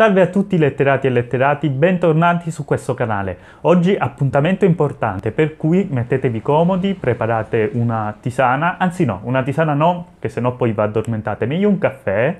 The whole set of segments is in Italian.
Salve a tutti letterati e letterati, bentornati su questo canale. Oggi appuntamento importante, per cui mettetevi comodi, preparate una tisana, anzi no, una tisana no, che sennò poi vi addormentate, meglio un caffè,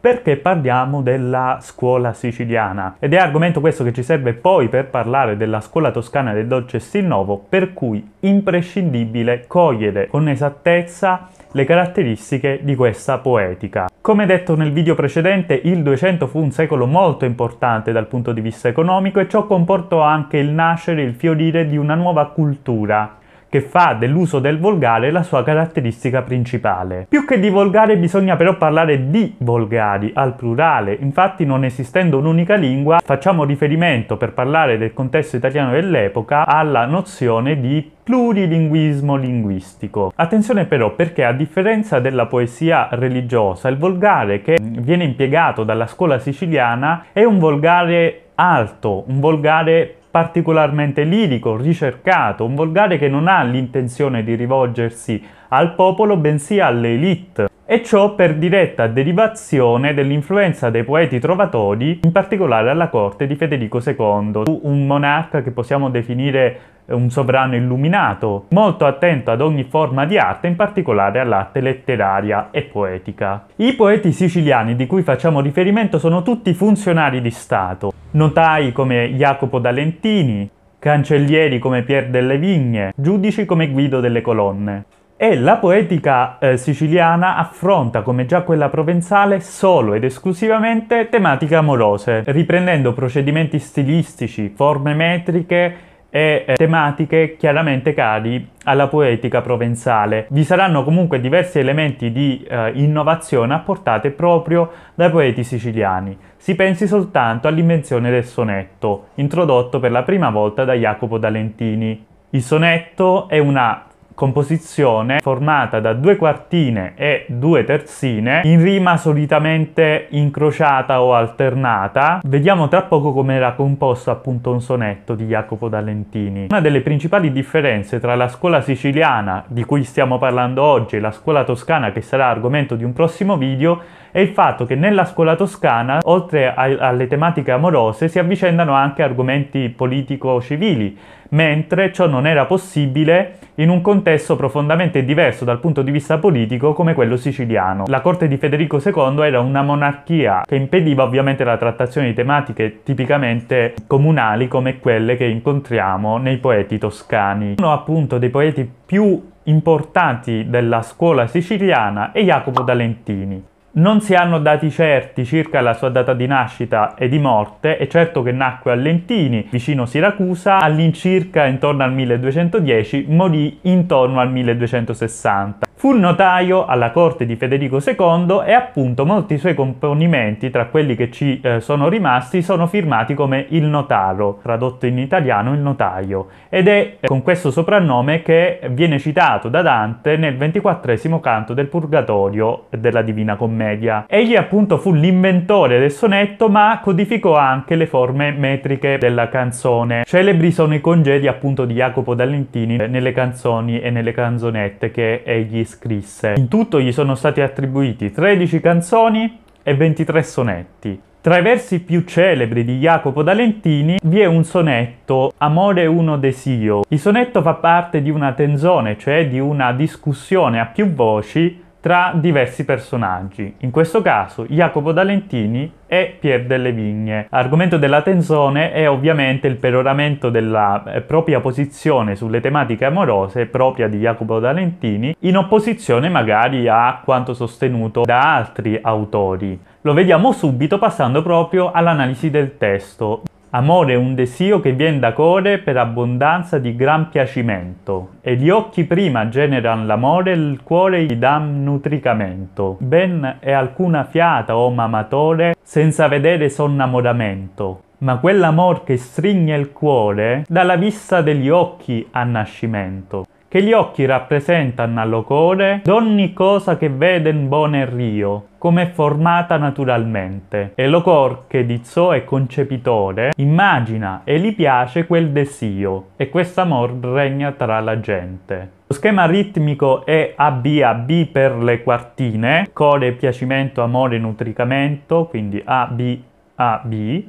perché parliamo della scuola siciliana ed è argomento questo che ci serve poi per parlare della scuola toscana del dolce stil novo, per cui imprescindibile cogliere con esattezza le caratteristiche di questa poetica. Come detto nel video precedente, il 200 fu un secolo molto importante dal punto di vista economico e ciò comportò anche il nascere e il fiorire di una nuova cultura, che fa dell'uso del volgare la sua caratteristica principale. Più che di volgare bisogna però parlare di volgari, al plurale, infatti non esistendo un'unica lingua facciamo riferimento per parlare del contesto italiano dell'epoca alla nozione di plurilinguismo linguistico. Attenzione però perché a differenza della poesia religiosa il volgare che viene impiegato dalla scuola siciliana è un volgare alto, un volgare particolarmente lirico, ricercato, un volgare che non ha l'intenzione di rivolgersi al popolo bensì alle elite e ciò per diretta derivazione dell'influenza dei poeti trovatori, in particolare alla corte di Federico II, un monarca che possiamo definire eh, un sovrano illuminato, molto attento ad ogni forma di arte, in particolare all'arte letteraria e poetica. I poeti siciliani di cui facciamo riferimento sono tutti funzionari di Stato, notai come Jacopo D'Alentini, cancellieri come Pier delle Vigne, giudici come Guido delle Colonne e la poetica eh, siciliana affronta, come già quella provenzale, solo ed esclusivamente tematiche amorose, riprendendo procedimenti stilistici, forme metriche e eh, tematiche chiaramente cari alla poetica provenzale. Vi saranno comunque diversi elementi di eh, innovazione apportate proprio dai poeti siciliani. Si pensi soltanto all'invenzione del sonetto, introdotto per la prima volta da Jacopo D'Alentini. Il sonetto è una composizione formata da due quartine e due terzine in rima solitamente incrociata o alternata. Vediamo tra poco come era composto appunto un sonetto di Jacopo D'Alentini. Una delle principali differenze tra la scuola siciliana di cui stiamo parlando oggi e la scuola toscana che sarà argomento di un prossimo video è il fatto che nella scuola toscana oltre a, alle tematiche amorose si avvicendano anche argomenti politico-civili mentre ciò non era possibile in un contesto profondamente diverso dal punto di vista politico come quello siciliano. La corte di Federico II era una monarchia che impediva ovviamente la trattazione di tematiche tipicamente comunali come quelle che incontriamo nei poeti toscani. Uno appunto dei poeti più importanti della scuola siciliana è Jacopo D'Alentini. Non si hanno dati certi circa la sua data di nascita e di morte, è certo che nacque a Lentini, vicino Siracusa, all'incirca intorno al 1210, morì intorno al 1260. Fu notaio alla corte di Federico II e appunto molti suoi componimenti, tra quelli che ci eh, sono rimasti, sono firmati come il notaro, tradotto in italiano il notaio, ed è eh, con questo soprannome che viene citato da Dante nel ventiquattresimo canto del Purgatorio della Divina Commedia. Egli appunto fu l'inventore del sonetto, ma codificò anche le forme metriche della canzone. Celebri sono i congedi appunto di Jacopo Dallentini nelle canzoni e nelle canzonette che egli scrisse. In tutto gli sono stati attribuiti 13 canzoni e 23 sonetti. Tra i versi più celebri di Jacopo D'Alentini vi è un sonetto, Amore uno desio. Il sonetto fa parte di una tenzone, cioè di una discussione a più voci tra diversi personaggi, in questo caso Jacopo D'Alentini e Pier delle Vigne. Argomento della tensione è ovviamente il peroramento della eh, propria posizione sulle tematiche amorose propria di Jacopo D'Alentini, in opposizione magari a quanto sostenuto da altri autori. Lo vediamo subito passando proprio all'analisi del testo. Amore è un desio che vien da core per abbondanza di gran piacimento. E gli occhi prima generan l'amore, il cuore gli dan nutricamento. Ben è alcuna fiata, o oh mamatore, senza vedere sonnamoramento. Ma quell'amor che stringe il cuore, dalla vista degli occhi a nascimento che gli occhi rappresentano allo core d'ogni cosa che vede in Bone Rio, come è formata naturalmente. E lo cor che di ciò è concepitore immagina e gli piace quel desio, e questo amor regna tra la gente. Lo schema ritmico è ABAB per le quartine, core, piacimento, amore, nutricamento, quindi A, B, A, B,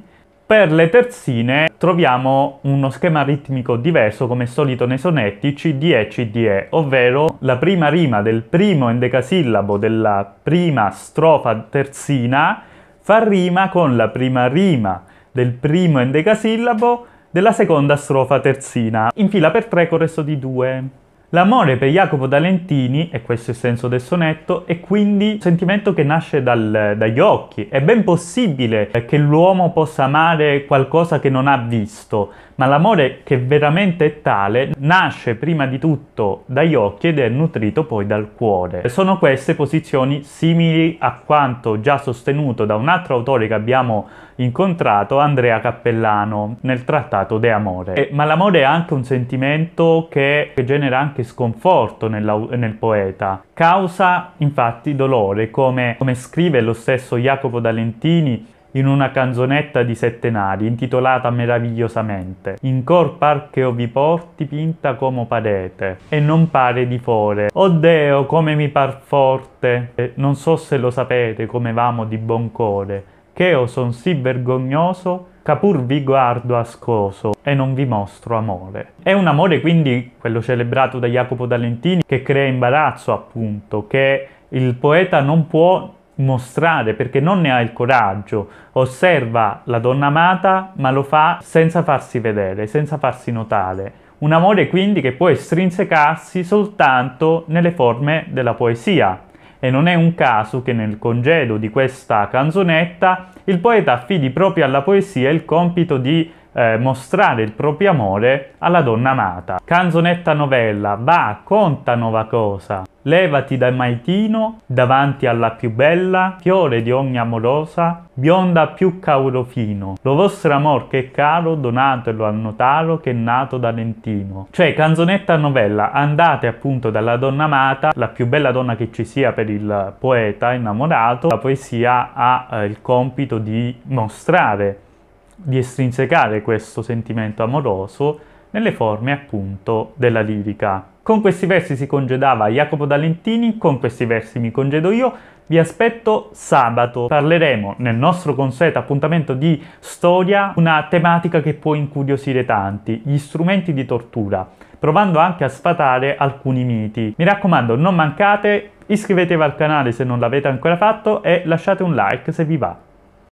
per le terzine troviamo uno schema ritmico diverso come solito nei sonetti CDE CDE, ovvero la prima rima del primo endecasillabo della prima strofa terzina fa rima con la prima rima del primo endecasillabo della seconda strofa terzina, in fila per tre con resto di due. L'amore per Jacopo D'Alentini, e questo è il senso del sonetto, è quindi un sentimento che nasce dal, dagli occhi. È ben possibile che l'uomo possa amare qualcosa che non ha visto, ma l'amore che veramente è tale nasce prima di tutto dagli occhi ed è nutrito poi dal cuore. Sono queste posizioni simili a quanto già sostenuto da un altro autore che abbiamo incontrato, Andrea Cappellano, nel trattato De Amore. E, eh, ma l'amore è anche un sentimento che, che genera anche sconforto nella, nel poeta. Causa infatti dolore, come, come scrive lo stesso Jacopo D'Alentini in una canzonetta di sette nari intitolata meravigliosamente In cor par che vi porti pinta come parete e non pare di fore. Oddeo oh come mi par forte, non so se lo sapete come vamo di buon core, che o son sì vergognoso Capur vi guardo ascoso e non vi mostro amore. È un amore quindi, quello celebrato da Jacopo D'Alentini, che crea imbarazzo appunto, che il poeta non può mostrare perché non ne ha il coraggio, osserva la donna amata ma lo fa senza farsi vedere, senza farsi notare. Un amore quindi che può estrinsecarsi soltanto nelle forme della poesia. E non è un caso che nel congedo di questa canzonetta il poeta affidi proprio alla poesia il compito di eh, mostrare il proprio amore alla donna amata. Canzonetta novella, va, conta nuova cosa. Levati dal maitino davanti alla più bella, fiore di ogni amorosa, bionda più cauro fino. Lo vostro amor che è caro, donatelo al notaro che è nato da Lentino. Cioè, canzonetta novella, andate appunto dalla donna amata, la più bella donna che ci sia per il poeta innamorato, la poesia ha eh, il compito di mostrare, di estrinsecare questo sentimento amoroso nelle forme appunto della lirica. Con questi versi si congedava Jacopo D'Alentini, con questi versi mi congedo io. Vi aspetto sabato, parleremo nel nostro consueto appuntamento di storia una tematica che può incuriosire tanti, gli strumenti di tortura, provando anche a sfatare alcuni miti. Mi raccomando, non mancate, iscrivetevi al canale se non l'avete ancora fatto e lasciate un like se vi va.